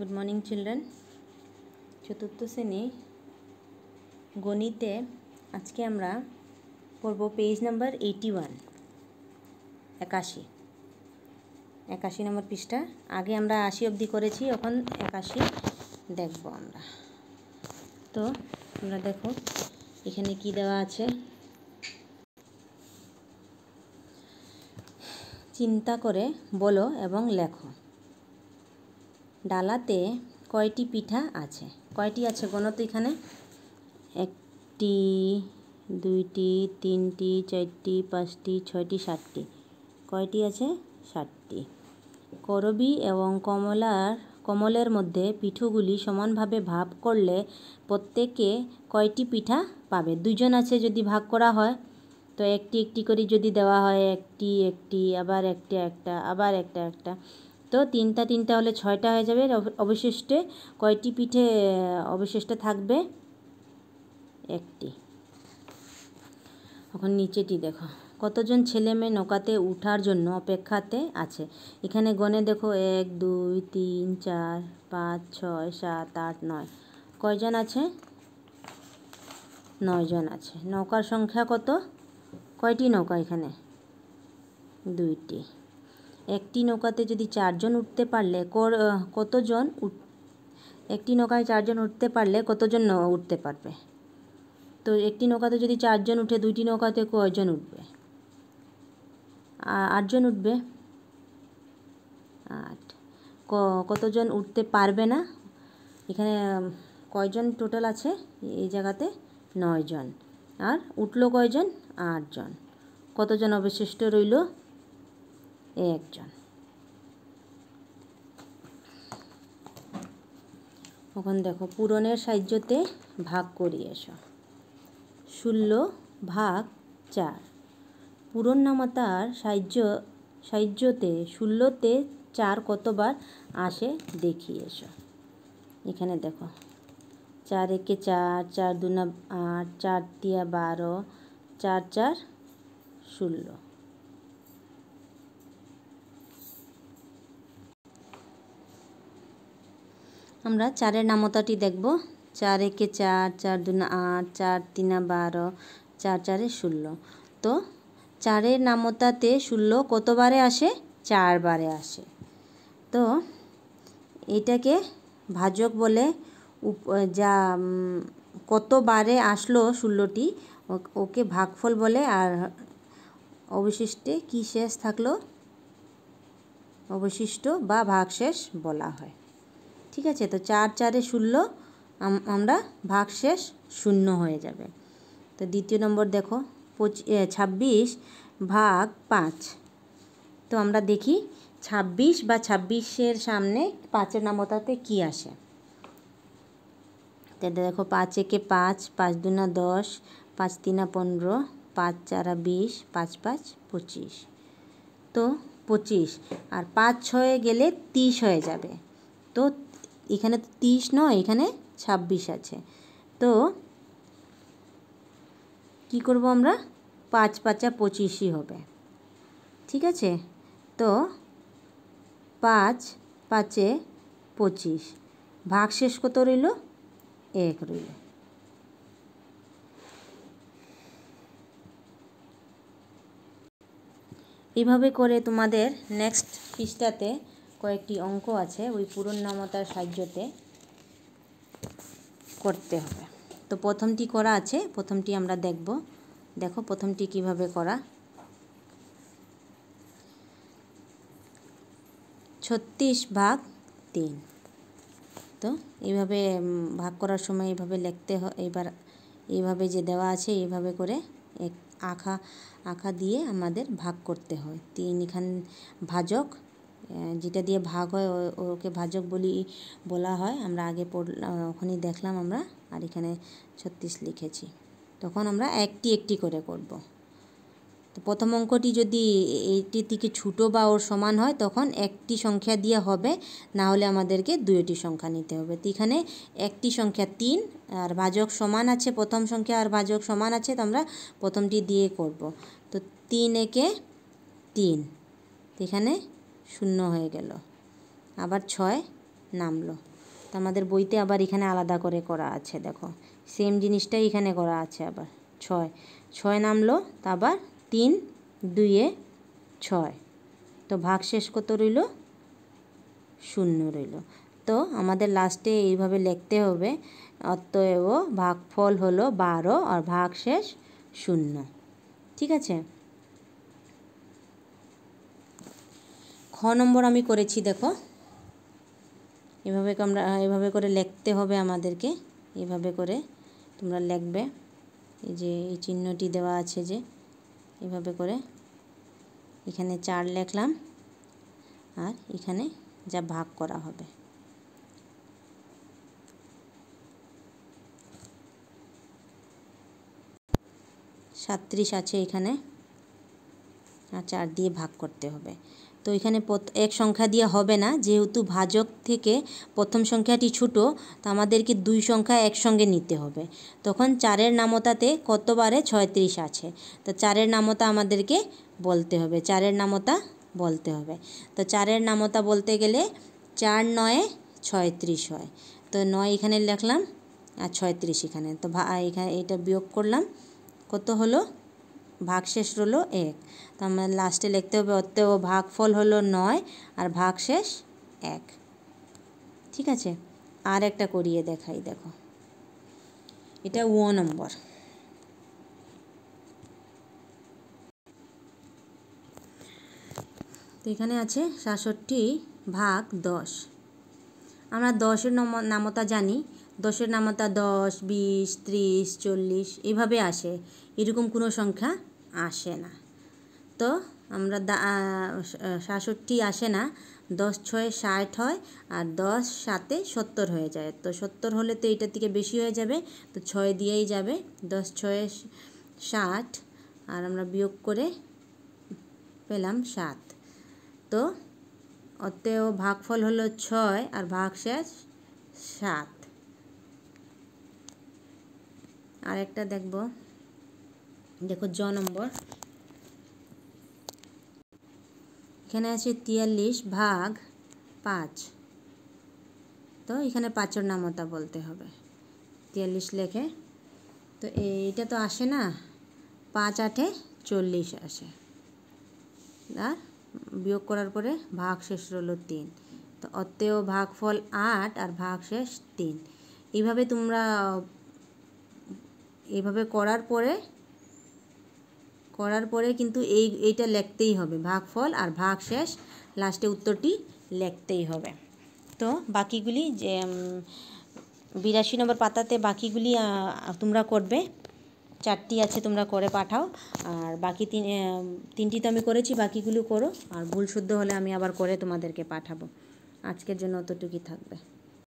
good morning children চতুর্থ শ্রেণী গণিতে আজকে আমরা পড়ব পেজ নাম্বার এইটি ওয়ান একাশি একাশি নম্বর পৃষ্ঠা আগে আমরা আশি অবধি করেছি এখন একাশি দেখব আমরা তো আমরা দেখো এখানে কি দেওয়া আছে চিন্তা করে বলো এবং লেখো ডালাতে কয়টি পিঠা আছে কয়টি আছে গণত এখানে একটি দুইটি তিনটি চারটি পাঁচটি ছয়টি সাতটি কয়টি আছে সাতটি করবি এবং কমলার কমলের মধ্যে পিঠুগুলি সমানভাবে ভাগ করলে প্রত্যেকে কয়টি পিঠা পাবে দুজন আছে যদি ভাগ করা হয় তো একটি একটি করে যদি দেওয়া হয় একটি একটি আবার একটা একটা আবার একটা একটা তো তিনটা তিনটা হলে ছয়টা হয়ে যাবে অবশিষ্টে কয়টি পিঠে অবশিষ্টে থাকবে একটি এখন নিচেটি দেখো কতজন ছেলে মেয়ে নৌকাতে উঠার জন্য অপেক্ষাতে আছে এখানে গণে দেখো এক দুই তিন চার পাঁচ ছয় সাত আট নয় কয়জন আছে নয়জন আছে নৌকার সংখ্যা কত কয়টি নৌকা এখানে দুইটি একটি নৌকাতে যদি চারজন উঠতে পারলে কতজন একটি নৌকায় চারজন উঠতে পারলে কতজন উঠতে পারবে তো একটি নৌকাতে যদি চারজন উঠে দুইটি নৌকাতে কয়জন উঠবে আটজন উঠবে আট কতজন উঠতে পারবে না এখানে কয়জন টোটাল আছে এই জায়গাতে নয়জন আর উঠলো কয়জন আটজন কতজন অবশিষ্ট রইল এই একজন এখন দেখো পূরণের সাহায্যতে ভাগ করি এসো ষোল ভাগ চার পূরণ নামাতার সাহায্য সাহায্যতে ষোলোতে চার কতবার আসে দেখি এসো এখানে দেখো চার একে চার চার দুনা আট চার তিয়া বারো চার চার ষোলো আমরা চারের নামতাটি দেখব চার একে চার চার দুনা আট চার তিনা বারো চার চারে ষোলো তো চারের নামতাতে ষোলো কতবারে আসে চারবারে আসে তো এটাকে ভাজক বলে যা কতবারে আসলো ষোলোটি ওকে ভাগফল বলে আর অবশিষ্টে কী শেষ থাকলো অবশিষ্ট বা ভাগশেষ বলা হয় ঠিক আছে তো চার চারে ষোলো আমরা ভাগ শেষ শূন্য হয়ে যাবে তো দ্বিতীয় নম্বর দেখো পঁচি ছাব্বিশ ভাগ পাঁচ তো আমরা দেখি ছাব্বিশ বা ছাব্বিশের সামনে পাঁচের নামতাতে কি আসে তো দেখো পাঁচ একে পাঁচ পাঁচ দুনা দশ পাঁচ তিনা পনেরো পাঁচ চারা বিশ পাঁচ পাঁচ পঁচিশ তো পঁচিশ আর পাঁচ ছয়ে গেলে তিরিশ হয়ে যাবে তো এখানে তো তিরিশ নয় এখানে ছাব্বিশ আছে তো কি করব আমরা পাঁচ পাঁচা পঁচিশই হবে ঠিক আছে তো পাঁচ পাঁচে পঁচিশ ভাগ শেষ কত রইল এক রইল এভাবে করে তোমাদের নেক্সট পৃষ্ঠাতে কয়েকটি অঙ্ক আছে ওই নামতার সাহায্যতে করতে হবে তো প্রথমটি করা আছে প্রথমটি আমরা দেখব দেখো প্রথমটি কিভাবে করা ছত্রিশ ভাগ তিন তো এইভাবে ভাগ করার সময় এইভাবে লিখতে হয় এবার এইভাবে যে দেওয়া আছে এইভাবে করে এক আঁখা আঁখা দিয়ে আমাদের ভাগ করতে হয় তিন এখান ভাজক যেটা দিয়ে ভাগ হয় ওকে ভাজক বলি বলা হয় আমরা আগে পড়লাম ওখানে দেখলাম আমরা আর এখানে ছত্রিশ লিখেছি তখন আমরা একটি একটি করে করব তো প্রথম অঙ্কটি যদি এইটি থেকে ছোটো বা ওর সমান হয় তখন একটি সংখ্যা দিয়ে হবে না হলে আমাদেরকে দুইটি সংখ্যা নিতে হবে তো এখানে একটি সংখ্যা তিন আর ভাজক সমান আছে প্রথম সংখ্যা আর ভাজক সমান আছে তো আমরা প্রথমটি দিয়ে করব তো তিন একে তিন এখানে শূন্য হয়ে গেল আবার ছয় নামলো তো আমাদের বইতে আবার এখানে আলাদা করে করা আছে দেখো সেম জিনিসটাই এখানে করা আছে আবার ছয় ছয় নামলো তা আবার তিন দুইয়ে ছয় তো ভাগ শেষ কত রইল শূন্য রইল তো আমাদের লাস্টে এইভাবে লিখতে হবে অতএব ভাগফল হলো বারো আর ভাগ শেষ শূন্য ঠিক আছে খ নম্বর আমি করেছি দেখো এভাবে আমরা এভাবে করে লিখতে হবে আমাদেরকে এভাবে করে তোমরা লিখবে এই যে এই চিহ্নটি দেওয়া আছে যে এভাবে করে এখানে চার লেখলাম আর এখানে যা ভাগ করা হবে সাত্রিশ আছে এখানে আর চার দিয়ে ভাগ করতে হবে তো এখানে এক সংখ্যা দিয়ে হবে না যেহেতু ভাজক থেকে প্রথম সংখ্যাটি ছোট তো আমাদেরকে দুই সংখ্যা একসঙ্গে নিতে হবে তখন চারের নামতাতে কতবারে ছয়ত্রিশ আছে তো চারের নামতা আমাদেরকে বলতে হবে চারের নামতা বলতে হবে তো চারের নামতা বলতে গেলে চার নয়ে ছয়ত্রিশ হয় তো নয় এখানে লিখলাম আর ছয়ত্রিশ এখানে তো এখানে এটা বিয়োগ করলাম কত হলো ভাগশেষ রলো এক তার মানে লাস্টে লিখতে হবে ভাগ ভাগফল হলো নয় আর ভাগশেষ এক ঠিক আছে আর একটা করিয়ে দেখাই দেখো এটা ও নম্বর তো এখানে আছে সাতষট্টি ভাগ দশ আমরা দশের নম নামতা জানি দশের নামাতা দশ বিশ ত্রিশ চল্লিশ এভাবে আসে এরকম কোনো সংখ্যা আসে না তো আমরা সাতষট্টি আসে না দশ ছয় ষাট হয় আর দশ সাতে সত্তর হয়ে যায় তো সত্তর হলে তো এটার থেকে বেশি হয়ে যাবে তো ছয় দিয়েই যাবে দশ ছয় ষাট আর আমরা বিয়োগ করে পেলাম সাত তো অতেও ভাগফল হলো ছয় আর ভাগ শেষ সাত আর একটা দেখব দেখো জ নম্বর এখানে আছে তিয়াল্লিশ ভাগ পাঁচ তো এখানে পাঁচর নামতা বলতে হবে তিয়াল্লিশ লেখে তো এইটা তো আসে না পাঁচ আটে চল্লিশ আসে আর বিয়োগ করার পরে ভাগ শেষ রইল তিন তো অত্তেও ভাগফল আট আর ভাগ শেষ তিন এইভাবে তোমরা এভাবে করার পরে করার পরে কিন্তু এই এইটা লেখতেই হবে ভাগফল আর ভাগ শেষ লাস্টে উত্তরটি লেখতেই হবে তো বাকিগুলি যে বিরাশি নম্বর পাতাতে বাকিগুলি তোমরা করবে চারটি আছে তোমরা করে পাঠাও আর বাকি তিন তিনটি তো আমি করেছি বাকিগুলো করো আর ভুল শুদ্ধ হলে আমি আবার করে তোমাদেরকে পাঠাবো আজকের জন্য অতটুকুই থাকবে